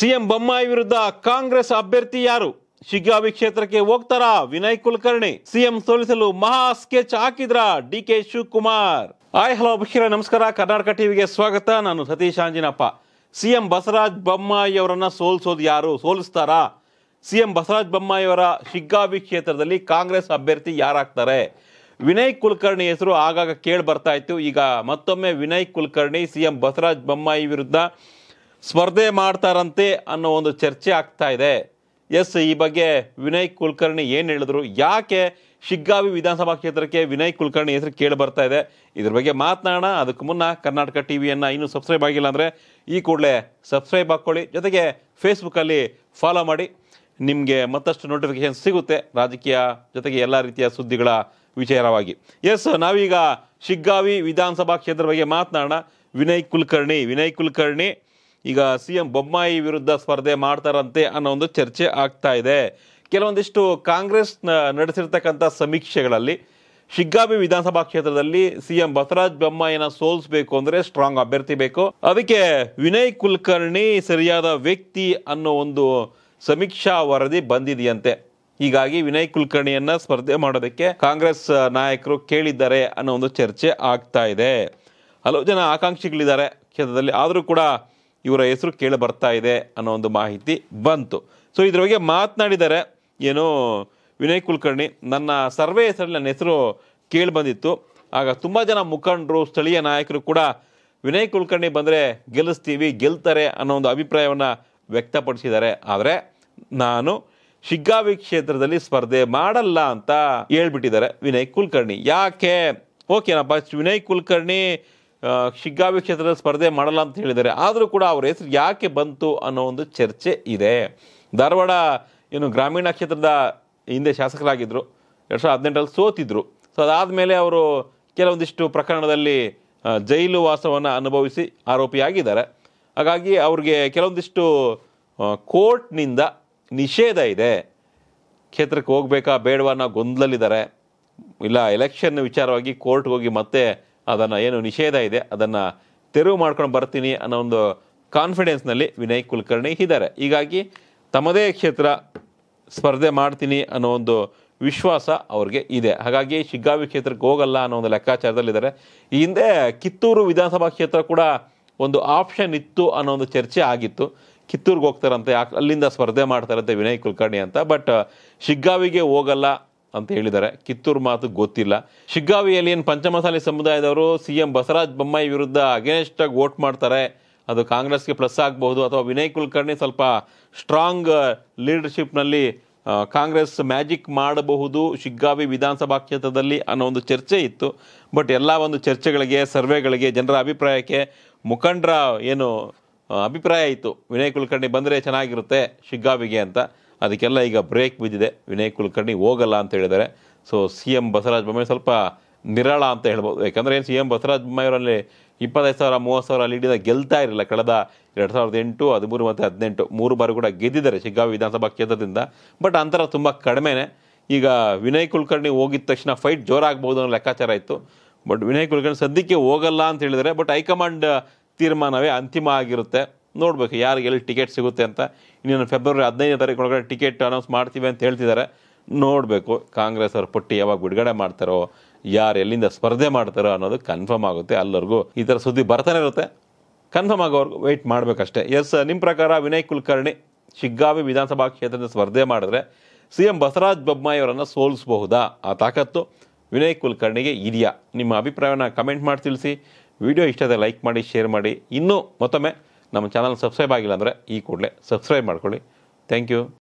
CM Bommai ವಿರುದ್ಧ ಕಾಂಗ್ರೆಸ್ ಅಭ್ಯರ್ಥಿ ಯಾರು ಶಿಗ್ಗಾವಿ ಕ್ಷೇತ್ರಕ್ಕೆ ಹೋಗ್ತಾರಾ ವಿನಯ್ ಕುಲಕರ್ಣಿ ಸಿಎಂ ಸೋಲಿಸಲು ಮಹಾ ಸ್ಕೆಚ್ ಹಾಕಿದ್ರ ಡಿ ಕೆ ಶಿವಕುಮಾರ್ ಆಯ್ ಹಲೋ ಅಭಿಷೇಕ ನಮಸ್ಕಾರ ಕರ್ನಾಟಕ ಟಿವಿಗೆ ಸ್ವಾಗತ ನಾನು ಸತೀಶ್ ಆಂಜಿನಪ್ಪ ಸಿಎಂ ಬಸವರಾಜ್ ಬೊಮ್ಮಾಯಿ ಅವರನ್ನ ಸೋಲಿಸೋದು ಯಾರು ಸೋಲಿಸ್ತಾರಾ ಸಿಎಂ ಬಸವರಾಜ್ ಬೊಮ್ಮಾಯಿಯವರ ಶಿಗ್ಗಾವಿ ಕ್ಷೇತ್ರದಲ್ಲಿ ಕಾಂಗ್ರೆಸ್ ಅಭ್ಯರ್ಥಿ ಯಾರಾಗ್ತಾರೆ ವಿನಯ್ ಕುಲಕರ್ಣಿ ಹೆಸರು ಆಗಾಗ ಕೇಳಿ ಬರ್ತಾ ಇತ್ತು ಈಗ ಮತ್ತೊಮ್ಮೆ ವಿನಯ್ ಕುಲಕರ್ಣಿ ಸಿಎಂ ಬಸವರಾಜ್ ಬೊಮ್ಮಾಯಿ ವಿರುದ್ಧ ಸ್ಪರ್ಧೆ ಮಾಡ್ತಾರಂತೆ ಅನ್ನೋ ಒಂದು ಚರ್ಚೆ ಆಗ್ತಾ ಇದೆ ಎಸ್ ಈ ಬಗ್ಗೆ ವಿನಯ್ ಕುಲಕರ್ಣಿ ಏನು ಹೇಳಿದ್ರು ಯಾಕೆ ಶಿಗ್ಗಾವಿ ವಿಧಾನಸಭಾ ಕ್ಷೇತ್ರಕ್ಕೆ ವಿನಯ್ ಕುಲಕರ್ಣಿ ಹೆಸರು ಕೇಳಿ ಬರ್ತಾ ಇದೆ ಇದ್ರ ಬಗ್ಗೆ ಮಾತನಾಡೋಣ ಅದಕ್ಕೆ ಮುನ್ನ ಕರ್ನಾಟಕ ಟಿ ವಿಯನ್ನು ಇನ್ನೂ ಸಬ್ಸ್ಕ್ರೈಬ್ ಆಗಿಲ್ಲ ಅಂದರೆ ಈ ಕೂಡಲೇ ಸಬ್ಸ್ಕ್ರೈಬ್ ಹಾಕ್ಕೊಳ್ಳಿ ಜೊತೆಗೆ ಫೇಸ್ಬುಕ್ಕಲ್ಲಿ ಫಾಲೋ ಮಾಡಿ ನಿಮಗೆ ಮತ್ತಷ್ಟು ನೋಟಿಫಿಕೇಶನ್ ಸಿಗುತ್ತೆ ರಾಜಕೀಯ ಜೊತೆಗೆ ಎಲ್ಲ ರೀತಿಯ ಸುದ್ದಿಗಳ ವಿಚಾರವಾಗಿ ಎಸ್ ನಾವೀಗ ಶಿಗ್ಗಾವಿ ವಿಧಾನಸಭಾ ಕ್ಷೇತ್ರದ ಬಗ್ಗೆ ಮಾತನಾಡೋಣ ವಿನಯ್ ಕುಲಕರ್ಣಿ ವಿನಯ್ ಕುಲಕರ್ಣಿ ಈಗ ಸಿ ಎಂ ಬೊಮ್ಮಾಯಿ ವಿರುದ್ಧ ಸ್ಪರ್ಧೆ ಮಾಡ್ತಾರಂತೆ ಅನ್ನೋ ಒಂದು ಚರ್ಚೆ ಆಗ್ತಾ ಇದೆ ಕೆಲವೊಂದಿಷ್ಟು ಕಾಂಗ್ರೆಸ್ ನಡೆಸಿರ್ತಕ್ಕಂಥ ಸಮೀಕ್ಷೆಗಳಲ್ಲಿ ಶಿಗ್ಗಾಬಿ ವಿಧಾನಸಭಾ ಕ್ಷೇತ್ರದಲ್ಲಿ ಸಿ ಎಂ ಬಸವರಾಜ ಬೊಮ್ಮಾಯಿನ ಸೋಲ್ಸ್ಬೇಕು ಅಂದರೆ ಸ್ಟ್ರಾಂಗ್ ಅಭ್ಯರ್ಥಿ ಬೇಕು ಅದಕ್ಕೆ ವಿನಯ್ ಕುಲಕರ್ಣಿ ಸರಿಯಾದ ವ್ಯಕ್ತಿ ಅನ್ನೋ ಒಂದು ಸಮೀಕ್ಷಾ ವರದಿ ಬಂದಿದೆಯಂತೆ ಹೀಗಾಗಿ ವಿನಯ್ ಕುಲಕರ್ಣಿಯನ್ನ ಸ್ಪರ್ಧೆ ಮಾಡೋದಕ್ಕೆ ಕಾಂಗ್ರೆಸ್ ನಾಯಕರು ಕೇಳಿದ್ದಾರೆ ಅನ್ನೋ ಒಂದು ಚರ್ಚೆ ಆಗ್ತಾ ಇದೆ ಹಲವು ಜನ ಆಕಾಂಕ್ಷಿಗಳಿದ್ದಾರೆ ಕ್ಷೇತ್ರದಲ್ಲಿ ಆದರೂ ಕೂಡ ಇವರ ಹೆಸರು ಕೇಳಿ ಬರ್ತಾ ಇದೆ ಅನ್ನೋ ಒಂದು ಮಾಹಿತಿ ಬಂತು ಸೊ ಇದ್ರ ಬಗ್ಗೆ ಮಾತನಾಡಿದ್ದಾರೆ ಏನು ವಿನಯ್ ಕುಲಕರ್ಣಿ ನನ್ನ ಸರ್ವೆ ಹೆಸರಲ್ಲಿ ನನ್ನ ಹೆಸರು ಕೇಳಿ ಬಂದಿತ್ತು ಆಗ ತುಂಬ ಜನ ಮುಖಂಡರು ಸ್ಥಳೀಯ ನಾಯಕರು ಕೂಡ ವಿನಯ್ ಕುಲಕರ್ಣಿ ಬಂದರೆ ಗೆಲ್ಲಿಸ್ತೀವಿ ಗೆಲ್ತಾರೆ ಅನ್ನೋ ಒಂದು ಅಭಿಪ್ರಾಯವನ್ನು ವ್ಯಕ್ತಪಡಿಸಿದ್ದಾರೆ ಆದರೆ ನಾನು ಶಿಗ್ಗಾವಿ ಕ್ಷೇತ್ರದಲ್ಲಿ ಸ್ಪರ್ಧೆ ಮಾಡಲ್ಲ ಅಂತ ಹೇಳ್ಬಿಟ್ಟಿದ್ದಾರೆ ವಿನಯ್ ಕುಲಕರ್ಣಿ ಯಾಕೆ ಓಕೆನಪ್ಪ ವಿನಯ್ ಕುಲಕರ್ಣಿ ಶಿಗ್ಗಾವಿ ಕ್ಷೇತ್ರದ ಸ್ಪರ್ಧೆ ಮಾಡಲ್ಲ ಅಂತ ಹೇಳಿದ್ದಾರೆ ಆದರೂ ಕೂಡ ಅವರ ಹೆಸರು ಯಾಕೆ ಬಂತು ಅನ್ನೋ ಒಂದು ಚರ್ಚೆ ಇದೆ ಧಾರವಾಡ ಏನು ಗ್ರಾಮೀಣ ಕ್ಷೇತ್ರದ ಹಿಂದೆ ಶಾಸಕರಾಗಿದ್ದರು ಎರಡು ಸಾವಿರದ ಹದಿನೆಂಟರಲ್ಲಿ ಸೋತಿದ್ದರು ಸೊ ಅದಾದಮೇಲೆ ಅವರು ಕೆಲವೊಂದಿಷ್ಟು ಪ್ರಕರಣದಲ್ಲಿ ಜೈಲು ವಾಸವನ್ನು ಅನುಭವಿಸಿ ಆರೋಪಿಯಾಗಿದ್ದಾರೆ ಹಾಗಾಗಿ ಅವ್ರಿಗೆ ಕೆಲವೊಂದಿಷ್ಟು ಕೋರ್ಟ್ನಿಂದ ನಿಷೇಧ ಇದೆ ಕ್ಷೇತ್ರಕ್ಕೆ ಹೋಗಬೇಕಾ ಬೇಡವಾ ಅನ್ನೋ ಗೊಂದಲಿದ್ದಾರೆ ಇಲ್ಲ ಎಲೆಕ್ಷನ್ ವಿಚಾರವಾಗಿ ಕೋರ್ಟ್ಗೆ ಹೋಗಿ ಮತ್ತೆ ಅದನ್ನು ಏನು ನಿಷೇಧ ಇದೆ ಅದನ್ನು ತೆರವು ಮಾಡ್ಕೊಂಡು ಬರ್ತೀನಿ ಅನ್ನೋ ಒಂದು ಕಾನ್ಫಿಡೆನ್ಸ್ನಲ್ಲಿ ವಿನಯ್ ಕುಲಕರ್ಣಿ ಇದ್ದಾರೆ ಹೀಗಾಗಿ ತಮ್ಮದೇ ಕ್ಷೇತ್ರ ಸ್ಪರ್ಧೆ ಮಾಡ್ತೀನಿ ಅನ್ನೋ ಒಂದು ವಿಶ್ವಾಸ ಅವ್ರಿಗೆ ಇದೆ ಹಾಗಾಗಿ ಶಿಗ್ಗಾವಿ ಕ್ಷೇತ್ರಕ್ಕೆ ಹೋಗಲ್ಲ ಅನ್ನೋ ಒಂದು ಲೆಕ್ಕಾಚಾರದಲ್ಲಿದ್ದಾರೆ ಈ ಹಿಂದೆ ಕಿತ್ತೂರು ವಿಧಾನಸಭಾ ಕ್ಷೇತ್ರ ಕೂಡ ಒಂದು ಆಪ್ಷನ್ ಇತ್ತು ಅನ್ನೋ ಒಂದು ಚರ್ಚೆ ಆಗಿತ್ತು ಕಿತ್ತೂರಿಗೆ ಹೋಗ್ತಾರಂತೆ ಅಲ್ಲಿಂದ ಸ್ಪರ್ಧೆ ಮಾಡ್ತಾರಂತೆ ವಿನಯ್ ಕುಲಕರ್ಣಿ ಅಂತ ಬಟ್ ಶಿಗ್ಗಾವಿಗೆ ಹೋಗಲ್ಲ ಅಂತ ಹೇಳಿದ್ದಾರೆ ಕಿತ್ತೂರು ಮಾತು ಗೊತ್ತಿಲ್ಲ ಶಿಗ್ಗಾವಿಯಲ್ಲಿ ಏನು ಪಂಚಮಸಾಲಿ ಸಮುದಾಯದವರು ಸಿ ಎಂ ಬಸವರಾಜ ಬೊಮ್ಮಾಯಿ ವಿರುದ್ಧ ಅಗೇನ್ಸ್ಟ್ ಆಗಿ ವೋಟ್ ಮಾಡ್ತಾರೆ ಅದು ಕಾಂಗ್ರೆಸ್ಗೆ ಪ್ಲಸ್ ಆಗಬಹುದು ಅಥವಾ ವಿನಯ್ ಕುಲಕರ್ಣಿ ಸ್ವಲ್ಪ ಸ್ಟ್ರಾಂಗ್ ಲೀಡರ್ಶಿಪ್ನಲ್ಲಿ ಕಾಂಗ್ರೆಸ್ ಮ್ಯಾಜಿಕ್ ಮಾಡಬಹುದು ಶಿಗ್ಗಾವಿ ವಿಧಾನಸಭಾ ಕ್ಷೇತ್ರದಲ್ಲಿ ಅನ್ನೋ ಒಂದು ಚರ್ಚೆ ಇತ್ತು ಬಟ್ ಎಲ್ಲ ಒಂದು ಚರ್ಚೆಗಳಿಗೆ ಸರ್ವೆಗಳಿಗೆ ಜನರ ಅಭಿಪ್ರಾಯಕ್ಕೆ ಮುಖಂಡರ ಏನು ಅಭಿಪ್ರಾಯ ಇತ್ತು ವಿನಯ್ ಕುಲಕರ್ಣಿ ಬಂದರೆ ಚೆನ್ನಾಗಿರುತ್ತೆ ಶಿಗ್ಗಾವಿಗೆ ಅಂತ ಅದಕ್ಕೆಲ್ಲ ಈಗ ಬ್ರೇಕ್ ಬಿದ್ದಿದೆ ವಿನಯ್ ಕುಲಕರ್ಣಿ ಹೋಗಲ್ಲ ಅಂತ ಹೇಳಿದ್ದಾರೆ so C M Basavaraja Bommai ಸ್ವಲ್ಪ ನಿರಾಳ ಅಂತ ಹೇಳ್ಬೋದು ಯಾಕಂದರೆ ಏನು ಸಿ ಎಂ ಬಸವರಾಜ ಬೊಮ್ಮಾಯಿಯವರಲ್ಲಿ ಇಪ್ಪತ್ತೈದು ಸಾವಿರ ಮೂವತ್ತು ಸಾವಿರ ಲೀಡಿಂದ ಗೆಲ್ತಾ ಇರಲಿಲ್ಲ ಕಳೆದ ಎರಡು ಸಾವಿರದ ಎಂಟು ಹದಿಮೂರು ಮತ್ತು ಹದಿನೆಂಟು ಮೂರು ಬಾರಿ ಕೂಡ ಗೆದ್ದಿದ್ದಾರೆ ಶಿಗ್ಗಾವಿ ವಿಧಾನಸಭಾ ಕ್ಷೇತ್ರದಿಂದ ಬಟ್ ಅಂತರ ತುಂಬ ಕಡಿಮೆನೇ ಈಗ ವಿನಯ್ ಕುಲಕರ್ಣಿ ಹೋಗಿದ ತಕ್ಷಣ ಫೈಟ್ ಜೋರಾಗ್ಬೋದು ಅನ್ನೋ ಲೆಕ್ಕಾಚಾರ ಇತ್ತು ಬಟ್ ವಿನಯ್ ಕುಲಕರ್ಣಿ ಸದ್ಯಕ್ಕೆ ಹೋಗಲ್ಲ ಅಂತ ಹೇಳಿದರೆ ಬಟ್ ಹೈಕಮಾಂಡ್ ತೀರ್ಮಾನವೇ ಅಂತಿಮ ಆಗಿರುತ್ತೆ ನೋಡಬೇಕು ಯಾರಿಗೆ ಎಲ್ಲಿ ಟಿಕೆಟ್ ಸಿಗುತ್ತೆ ಅಂತ ಇನ್ನೇನು ಫೆಬ್ರವರಿ ಹದಿನೈದನೇ ತಾರೀಕು ಒಳಗಡೆ ಟಿಕೆಟ್ ಅನೌನ್ಸ್ ಮಾಡ್ತೀವಿ ಅಂತ ಹೇಳ್ತಿದ್ದಾರೆ ನೋಡಬೇಕು ಕಾಂಗ್ರೆಸ್ ಅವರು ಪಟ್ಟಿ ಯಾವಾಗ ಬಿಡುಗಡೆ ಮಾಡ್ತಾರೋ ಯಾರು ಎಲ್ಲಿಂದ ಸ್ಪರ್ಧೆ ಮಾಡ್ತಾರೋ ಅನ್ನೋದು ಕನ್ಫರ್ಮ್ ಆಗುತ್ತೆ ಅಲ್ಲರಿಗೂ ಈ ಥರ ಸುದ್ದಿ ಬರ್ತಾನೆ ಇರುತ್ತೆ ಕನ್ಫರ್ಮ್ ಆಗೋರ್ಗು ವೆಯ್ಟ್ ಮಾಡಬೇಕಷ್ಟೇ ಎಸ್ ನಿಮ್ಮ ಪ್ರಕಾರ ವಿನಯ್ ಕುಲಕರ್ಣಿ ಶಿಗ್ಗಾವಿ ವಿಧಾನಸಭಾ ಕ್ಷೇತ್ರದ ಸ್ಪರ್ಧೆ ಮಾಡಿದ್ರೆ ಸಿ ಎಂ ಬಸವರಾಜ್ ಬೊಮ್ಮಾಯಿ ಅವರನ್ನು ಸೋಲಿಸಬಹುದಾ ಆ ತಾಕತ್ತು ವಿನಯ್ ಕುಲಕರ್ಣಿಗೆ ಇದೆಯಾ ನಿಮ್ಮ ಅಭಿಪ್ರಾಯವನ್ನು ಕಮೆಂಟ್ ಮಾಡಿ ತಿಳಿಸಿ ವಿಡಿಯೋ ಇಷ್ಟದ ಲೈಕ್ ಮಾಡಿ ಶೇರ್ ಮಾಡಿ ಇನ್ನೂ ಮತ್ತೊಮ್ಮೆ ನಮ್ಮ ಚಾನಲ್ ಸಬ್ಸ್ಕ್ರೈಬ್ ಆಗಿಲ್ಲ ಅಂದರೆ ಈ ಕೂಡಲೇ ಸಬ್ಸ್ಕ್ರೈಬ್ ಮಾಡ್ಕೊಳ್ಳಿ ಥ್ಯಾಂಕ್ ಯು